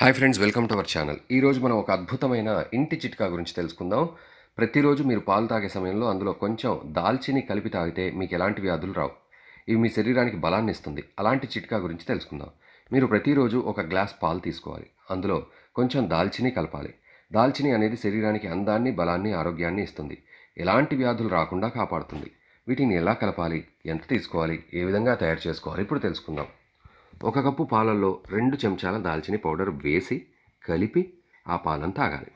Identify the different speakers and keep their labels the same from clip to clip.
Speaker 1: hi friends welcome to our channel ఈరోజు మనం ఒక అద్భుతమైన ఇంటి చిట్కా గురించి తెలుసుకుందాం ప్రతిరోజు మీరు పాలు తాగే సమయంలో అందులో కొంచెం దాల్చిని కలిపి తాగితే మీకు ఎలాంటి వ్యాధులు రావు ఇవి మీ శరీరానికి బలాన్ని ఇస్తుంది అలాంటి చిట్కా గురించి తెలుసుకుందాం మీరు ప్రతిరోజు ఒక గ్లాస్ పాలు తీసుకోవాలి అందులో కొంచెం దాల్చిని కలపాలి దాల్చిని అనేది శరీరానికి అందాన్ని బలాన్ని ఆరోగ్యాన్ని ఇస్తుంది ఎలాంటి వ్యాధులు రాకుండా కాపాడుతుంది వీటిని ఎలా కలపాలి ఎంత తీసుకోవాలి ఏ విధంగా తయారు చేసుకోవాలి ఇప్పుడు తెలుసుకుందాం ఒక కప్పు పాలల్లో రెండు చెంచాల దాల్చిన పౌడర్ వేసి కలిపి ఆ పాలను తాగాలి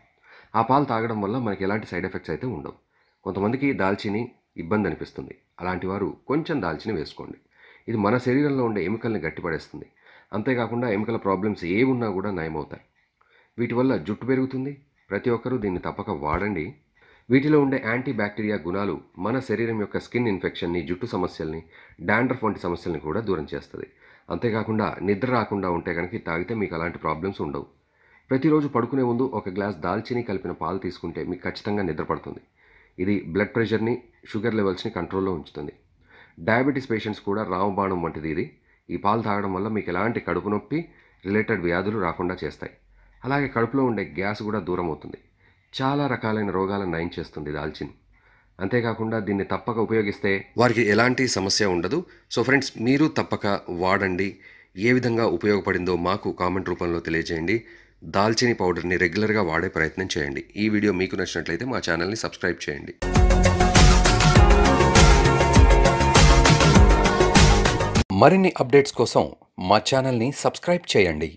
Speaker 1: ఆ పాలు తాగడం వల్ల మనకి ఎలాంటి సైడ్ ఎఫెక్ట్స్ అయితే ఉండవు కొంతమందికి దాల్చిని ఇబ్బంది అనిపిస్తుంది అలాంటి వారు కొంచెం దాల్చిని వేసుకోండి ఇది మన శరీరంలో ఉండే ఎముకల్ని గట్టిపడేస్తుంది అంతేకాకుండా ఎముకల ప్రాబ్లమ్స్ ఏ ఉన్నా కూడా నయమవుతాయి వీటి వల్ల జుట్టు పెరుగుతుంది ప్రతి ఒక్కరూ దీన్ని తప్పక వాడండి వీటిలో ఉండే యాంటీ బ్యాక్టీరియా గుణాలు మన శరీరం యొక్క స్కిన్ ఇన్ఫెక్షన్ని జుట్టు సమస్యల్ని డాండ్రఫ్ వంటి సమస్యల్ని కూడా దూరం చేస్తుంది అంతేకాకుండా నిద్ర రాకుండా ఉంటే కనుక తాగితే మీకు అలాంటి ప్రాబ్లమ్స్ ఉండవు ప్రతిరోజు పడుకునే ముందు ఒక గ్లాస్ దాల్చిని కలిపిన పాలు తీసుకుంటే మీకు ఖచ్చితంగా నిద్రపడుతుంది ఇది బ్లడ్ ప్రెషర్ని షుగర్ లెవెల్స్ని కంట్రోల్లో ఉంచుతుంది డయాబెటీస్ పేషెంట్స్ కూడా రామబాణం వంటిది ఇది ఈ పాలు తాగడం వల్ల మీకు ఎలాంటి కడుపు నొప్పి రిలేటెడ్ వ్యాధులు రాకుండా చేస్తాయి అలాగే కడుపులో ఉండే గ్యాస్ కూడా దూరం అవుతుంది చాలా రకాలైన రోగాలను నయం చేస్తుంది దాల్చిని అంతేకాకుండా దీన్ని తప్పక ఉపయోగిస్తే వారికి ఎలాంటి సమస్య ఉండదు సో ఫ్రెండ్స్ మీరు తప్పక వాడండి ఏ విధంగా ఉపయోగపడిందో మాకు కామెంట్ రూపంలో తెలియజేయండి దాల్చిని పౌడర్ని రెగ్యులర్గా వాడే ప్రయత్నం చేయండి ఈ వీడియో మీకు నచ్చినట్లయితే మా ఛానల్ని సబ్స్క్రైబ్ చేయండి మరిన్ని అప్డేట్స్ కోసం మా ఛానల్ని సబ్స్క్రైబ్ చేయండి